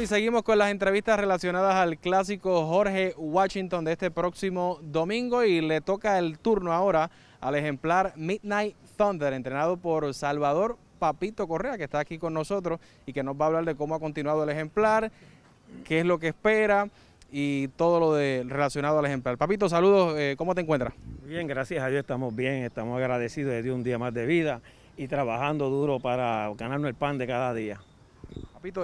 y seguimos con las entrevistas relacionadas al clásico Jorge Washington de este próximo domingo y le toca el turno ahora al ejemplar Midnight Thunder, entrenado por Salvador Papito Correa, que está aquí con nosotros y que nos va a hablar de cómo ha continuado el ejemplar, qué es lo que espera y todo lo de, relacionado al ejemplar. Papito, saludos, eh, ¿cómo te encuentras? Bien, gracias a Dios estamos bien, estamos agradecidos de un día más de vida y trabajando duro para ganarnos el pan de cada día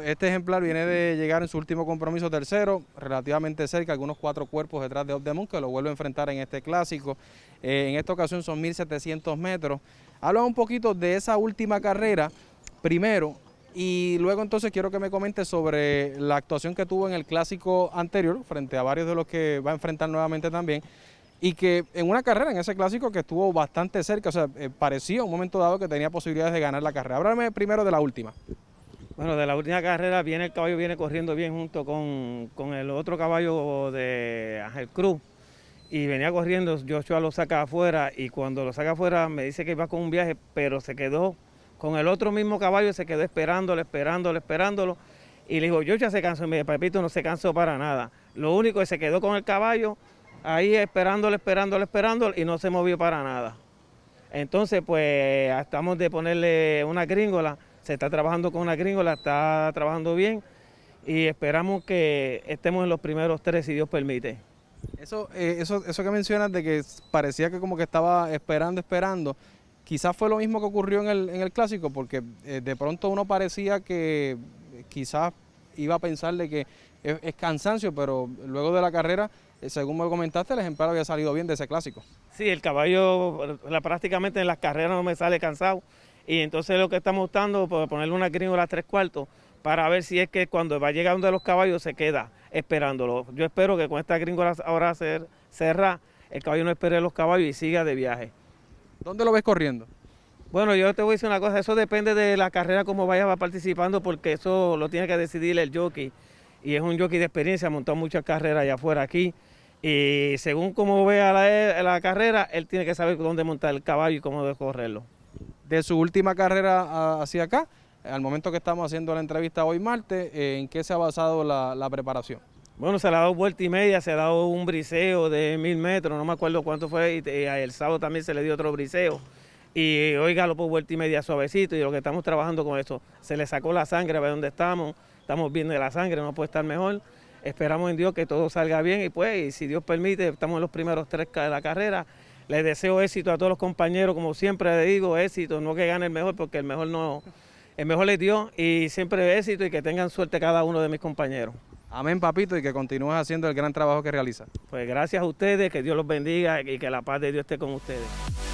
este ejemplar viene de llegar en su último compromiso tercero, relativamente cerca, algunos cuatro cuerpos detrás de Obdemont, que lo vuelve a enfrentar en este clásico. Eh, en esta ocasión son 1.700 metros. Habla un poquito de esa última carrera, primero, y luego entonces quiero que me comente sobre la actuación que tuvo en el clásico anterior, frente a varios de los que va a enfrentar nuevamente también, y que en una carrera, en ese clásico, que estuvo bastante cerca, o sea, eh, parecía un momento dado que tenía posibilidades de ganar la carrera. Háblame primero de la última. Bueno, de la última carrera viene el caballo, viene corriendo bien junto con, el otro caballo de Ángel Cruz. Y venía corriendo, Joshua lo saca afuera y cuando lo saca afuera me dice que iba con un viaje, pero se quedó con el otro mismo caballo, se quedó esperándolo, esperándolo, esperándolo. Y le dijo, ya se cansó, mi papito no se cansó para nada. Lo único es que se quedó con el caballo ahí esperándolo, esperándolo, esperándolo y no se movió para nada. Entonces, pues, estamos de ponerle una gringola se está trabajando con la gringola, está trabajando bien y esperamos que estemos en los primeros tres, si Dios permite. Eso, eh, eso, eso que mencionas de que parecía que como que estaba esperando, esperando, quizás fue lo mismo que ocurrió en el, clásico, porque eh, de pronto uno parecía que eh, quizás iba a pensar de que es, cansancio, pero luego de la carrera, según me comentaste, el ejemplar había salido bien de ese clásico. Sí, el caballo prácticamente en las carreras no me sale cansado y entonces lo que estamos buscando es ponerle una gringola tres cuartos para ver si es que cuando va llegando de los caballos se queda esperándolo. Yo espero que con esta gringola ahora cerrar, el caballo no espere los caballos y siga de viaje. ¿Dónde lo ves corriendo? Bueno, yo te voy a decir una cosa, eso depende de la carrera como vaya participando porque eso lo tiene que decidir el jockey y es un jockey de experiencia, ha montado muchas carreras allá afuera aquí y según como vea la, la carrera, él tiene que saber dónde montar el caballo y cómo correrlo de su última carrera hacia acá, al momento que estamos haciendo la entrevista hoy martes, eh, ¿en qué se ha basado la, preparación? Bueno, se le ha dado vuelta y media, se ha dado un briseo de mil metros, no me acuerdo cuánto fue, y, eh, el sábado también se le dio otro briseo. Y hoy por vuelta y media suavecito, y lo que estamos trabajando con esto, se le sacó la sangre a ver dónde estamos, estamos viendo la sangre, no puede estar mejor. Esperamos en Dios que todo salga bien y pues, si Dios permite, estamos en los primeros tres de la carrera les deseo éxito a todos los compañeros, como siempre les digo, éxito, no que gane el mejor, porque el mejor no, el mejor les dio y siempre éxito y que tengan suerte cada uno de mis compañeros. Amén, papito, y que continúes haciendo el gran trabajo que realiza. Pues gracias a ustedes, que Dios los bendiga y que la paz de Dios esté con ustedes.